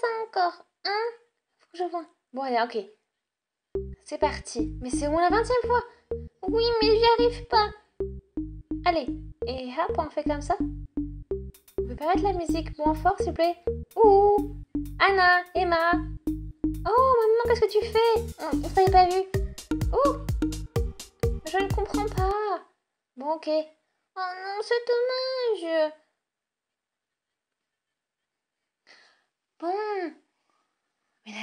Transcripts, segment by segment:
ça encore, hein Faut que je vois. Bon, allez, ok. C'est parti. Mais c'est au moins la vingtième fois. Oui, mais j'y arrive pas. Allez, et hop, on fait comme ça. Vous pouvez pas mettre la musique moins fort, s'il vous plaît Ouh Anna, Emma Oh, maman, qu'est-ce que tu fais oh, On, on pas vu. Ouh Je ne comprends pas. Bon, ok. Oh non, c'est dommage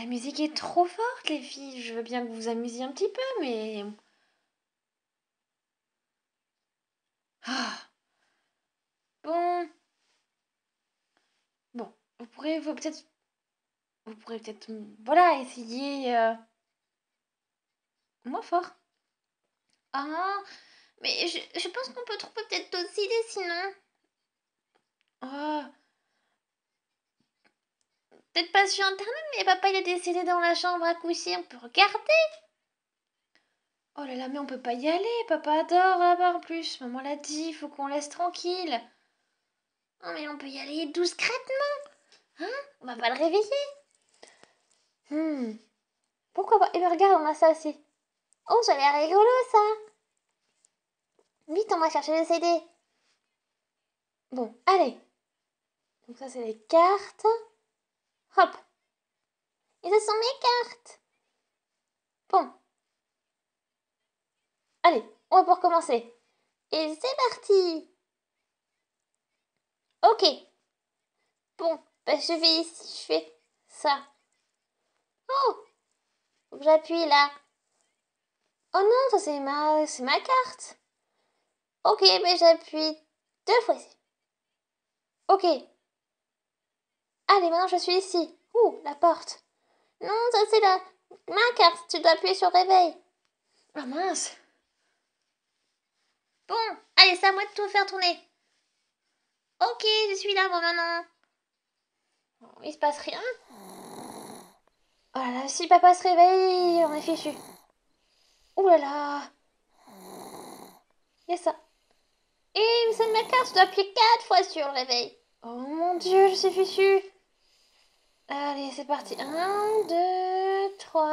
La musique est trop forte, les filles. Je veux bien que vous vous amusiez un petit peu, mais. Ah. Bon. Bon, vous pourrez vous, peut-être. Vous pourrez peut-être. Voilà, essayer. Euh, moins fort. Ah, mais je, pense qu'on peut trouver peut-être d'autres idées sinon. Oh. Peut-être pas sur Internet, mais papa il a décédé dans la chambre à coucher, on peut regarder. Oh là là, mais on peut pas y aller, papa adore là-bas plus. Maman l'a dit, faut qu'on laisse tranquille. Oh mais on peut y aller doucement. Hein On va pas le réveiller. Hmm. Pourquoi pas Et eh ben, regarde, on a ça aussi. Oh, ça a l'air rigolo ça. Vite, on va chercher le CD. Bon, allez. Donc ça c'est les cartes. Hop. Et ce sont mes cartes. Bon. Allez, on va pour commencer. Et c'est parti. Ok. Bon, bah je vais ici, je fais ça. Oh J'appuie là. Oh non, ça c'est ma, c'est ma carte. Ok, mais bah, j'appuie deux fois Ok, Allez, maintenant je suis ici. Ouh, la porte. Non, ça c'est la... Ma carte, tu dois appuyer sur réveil. Oh mince. Bon, allez, c'est à moi de tout faire tourner. Ok, je suis là, bon, maintenant. Il se passe rien. Oh là là, si papa se réveille, on est fichu. Ouh là là. Il y a ça. Et c'est ma carte, tu dois appuyer quatre fois sur le réveil. Oh mon dieu, je suis fichu. Allez, c'est parti. 1, 2, 3,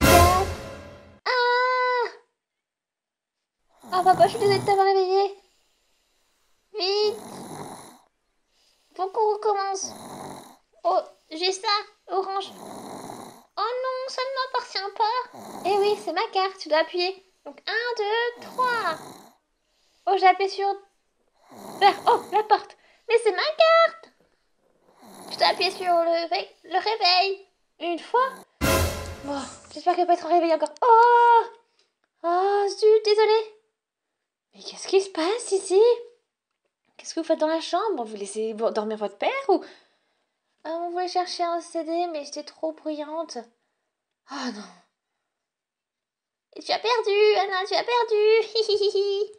4. Ah Ah, papa, je suis désolée de t'avoir réveillé. Vite Faut qu'on recommence. Oh, j'ai ça, orange. Oh non, ça ne m'appartient pas. Eh oui, c'est ma carte, tu dois appuyer. Donc 1, 2, 3. Oh, j'ai appuyé sur... Vert. Oh, la porte sur le, réveil. Une fois. Bon, oh, J'espère qu'elle va être réveil encore. Oh Oh, zut, désolée. Mais qu'est-ce qui se passe ici Qu'est-ce que vous faites dans la chambre Vous laissez dormir votre père ou ah, On voulait chercher un CD, mais j'étais trop bruyante. Oh non. tu as perdu, Anna, tu as perdu.